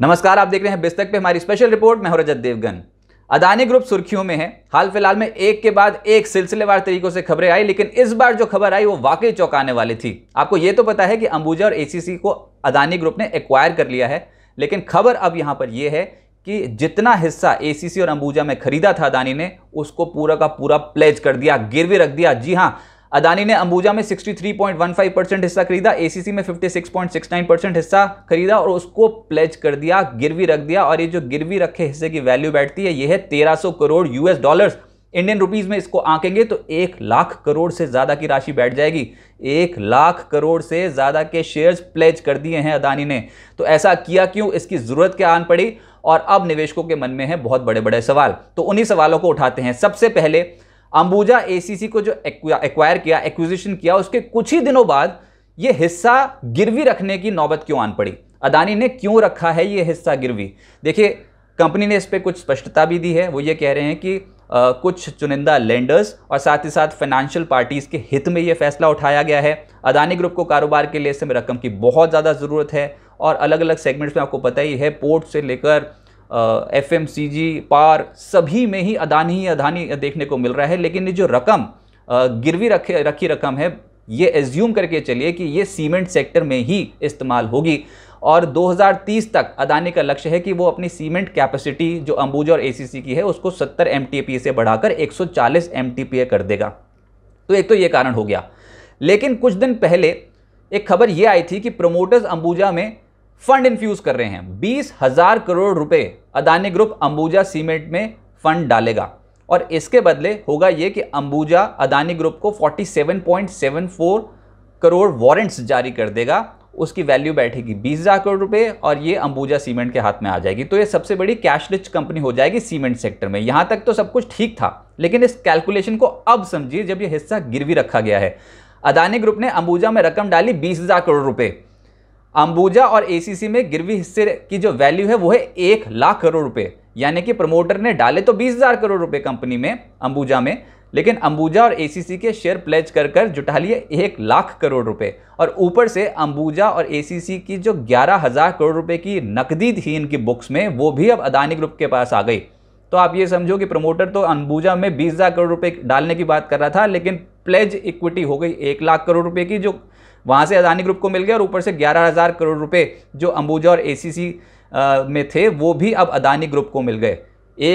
नमस्कार आप देख रहे हैं बिस्तक पे हमारी स्पेशल रिपोर्ट मैं रजत देवगन अदानी ग्रुप सुर्खियों में है हाल फिलहाल में एक के बाद एक सिलसिलेवार तरीकों से खबरें आई लेकिन इस बार जो खबर आई वो वाकई चौंकाने वाली थी आपको ये तो पता है कि अंबुजा और एसीसी को अदानी ग्रुप ने एक्वायर कर लिया है लेकिन खबर अब यहाँ पर यह है कि जितना हिस्सा ए और अंबुजा में खरीदा था अदानी ने उसको पूरा का पूरा प्लेज कर दिया गिरवी रख दिया जी हाँ अदानी ने अंबुजा में 63.15 परसेंट हिस्सा खरीदा एसीसी में 56.69 परसेंट हिस्सा खरीदा और उसको प्लेज कर दिया गिरवी रख दिया और ये जो गिरवी रखे हिस्से की वैल्यू बैठती है ये है तेरह crore US dollars Indian rupees में इसको आंकेंगे तो एक लाख करोड़ से ज़्यादा की राशि बैठ जाएगी एक लाख करोड़ से ज़्यादा के शेयर्स प्लेज कर दिए हैं अदानी ने तो ऐसा किया क्यों इसकी ज़रूरत क्या आन पड़ी और अब निवेशकों के मन में है बहुत बड़े बड़े सवाल तो उन्हीं सवालों को उठाते हैं सबसे पहले अंबुजा एसीसी को जो एक्वायर किया एक्विजिशन किया उसके कुछ ही दिनों बाद ये हिस्सा गिरवी रखने की नौबत क्यों आन पड़ी अदानी ने क्यों रखा है ये हिस्सा गिरवी देखिए कंपनी ने इस पर कुछ स्पष्टता भी दी है वो ये कह रहे हैं कि आ, कुछ चुनिंदा लेंडर्स और साथ ही साथ फाइनेंशियल पार्टीज़ के हित में ये फैसला उठाया गया है अदानी ग्रुप को कारोबार के लिए समय रकम की बहुत ज़्यादा ज़रूरत है और अलग अलग सेगमेंट्स में आपको पता ही है पोर्ट से लेकर एफ एम सी जी पार सभी में ही अदानी ही अदानी देखने को मिल रहा है लेकिन ये जो रकम गिरवी रखे रखी रकम है ये एज्यूम करके चलिए कि ये सीमेंट सेक्टर में ही इस्तेमाल होगी और 2030 तक अदानी का लक्ष्य है कि वो अपनी सीमेंट कैपेसिटी जो अंबुजा और एसीसी की है उसको 70 एम से बढ़ाकर 140 एम कर देगा तो एक तो ये कारण हो गया लेकिन कुछ दिन पहले एक खबर ये आई थी कि प्रोमोटर्स अंबुजा में फंड इन्फ्यूज कर रहे हैं बीस हजार करोड़ रुपए अदानी ग्रुप अंबुजा सीमेंट में फंड डालेगा और इसके बदले होगा ये कि अंबुजा अदानी ग्रुप को 47.74 करोड़ वारंट्स जारी कर देगा उसकी वैल्यू बैठेगी बीस हज़ार करोड़ रुपए और ये अंबुजा सीमेंट के हाथ में आ जाएगी तो ये सबसे बड़ी कैश रिच कंपनी हो जाएगी सीमेंट सेक्टर में यहाँ तक तो सब कुछ ठीक था लेकिन इस कैलकुलेशन को अब समझिए जब ये हिस्सा गिरवी रखा गया है अदानी ग्रुप ने अंबुजा में रकम डाली बीस हज़ार करोड़ रुपये अंबुजा और एसीसी में गिरवी हिस्से की जो वैल्यू है वो है एक लाख करोड़ रुपए यानी कि प्रमोटर ने डाले तो बीस हजार करोड़ रुपए कंपनी में अंबुजा में लेकिन अंबुजा और एसीसी के शेयर प्लेज कर कर जुटा लिए एक लाख करोड़ रुपए और ऊपर से अंबुजा और एसीसी की जो ग्यारह हजार करोड़ रुपए की नकदी थी इनकी बुक्स में वो भी अब अदानी ग्रुप के पास आ गई तो आप ये समझो कि प्रमोटर तो अंबुजा में बीस हजार करोड़ रुपए डालने की बात कर रहा था लेकिन प्लेज इक्विटी हो गई एक लाख करोड़ रुपए की जो वहाँ से अदानी ग्रुप को मिल गया और ऊपर से ग्यारह हज़ार करोड़ रुपए जो अंबुजा और एसीसी में थे वो भी अब अदानी ग्रुप को मिल गए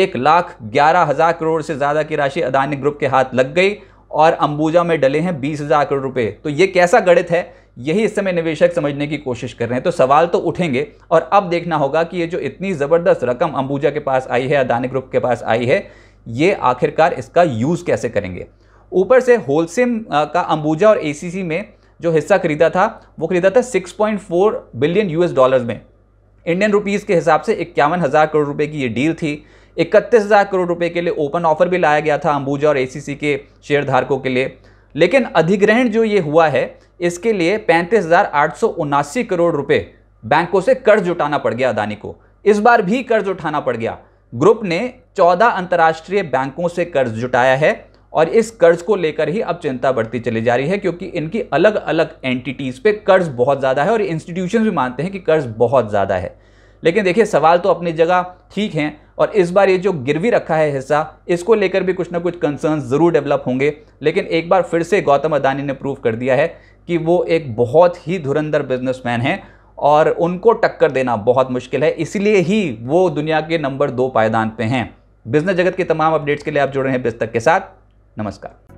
एक लाख ग्यारह हज़ार करोड़ से ज़्यादा की राशि अदानी ग्रुप के हाथ लग गई और अंबुजा में डले हैं बीस हज़ार करोड़ रुपए तो ये कैसा गणित है यही इस समय निवेशक समझने की कोशिश कर रहे हैं तो सवाल तो उठेंगे और अब देखना होगा कि ये जो इतनी ज़बरदस्त रकम अंबुजा के पास आई है अदानी ग्रुप के पास आई है ये आखिरकार इसका यूज़ कैसे करेंगे ऊपर से होलसेम का अंबुजा और एसीसी में जो हिस्सा खरीदा था वो खरीदा था 6.4 बिलियन यूएस डॉलर्स में इंडियन रुपीज़ के हिसाब से इक्यावन हज़ार करोड़ रुपए की ये डील थी इकतीस हज़ार करोड़ रुपए के लिए ओपन ऑफर भी लाया गया था अंबुजा और ए के शेयर धारकों के लिए लेकिन अधिग्रहण जो ये हुआ है इसके लिए पैंतीस करोड़ रुपये बैंकों से कर्ज जुटाना पड़ गया अदानी को इस बार भी कर्ज उठाना पड़ गया ग्रुप ने 14 अंतर्राष्ट्रीय बैंकों से कर्ज जुटाया है और इस कर्ज को लेकर ही अब चिंता बढ़ती चली जा रही है क्योंकि इनकी अलग अलग एंटिटीज़ पे कर्ज बहुत ज़्यादा है और इंस्टीट्यूशन भी मानते हैं कि कर्ज बहुत ज़्यादा है लेकिन देखिए सवाल तो अपनी जगह ठीक हैं और इस बार ये जो गिरवी रखा है हिस्सा इसको लेकर भी कुछ ना कुछ कंसर्न ज़रूर डेवलप होंगे लेकिन एक बार फिर से गौतम अदानी ने प्रूव कर दिया है कि वो एक बहुत ही धुरंधर बिजनेसमैन हैं और उनको टक्कर देना बहुत मुश्किल है इसलिए ही वो दुनिया के नंबर दो पायदान पे हैं बिजनेस जगत के तमाम अपडेट्स के लिए आप जुड़ रहे हैं बिस्तक के साथ नमस्कार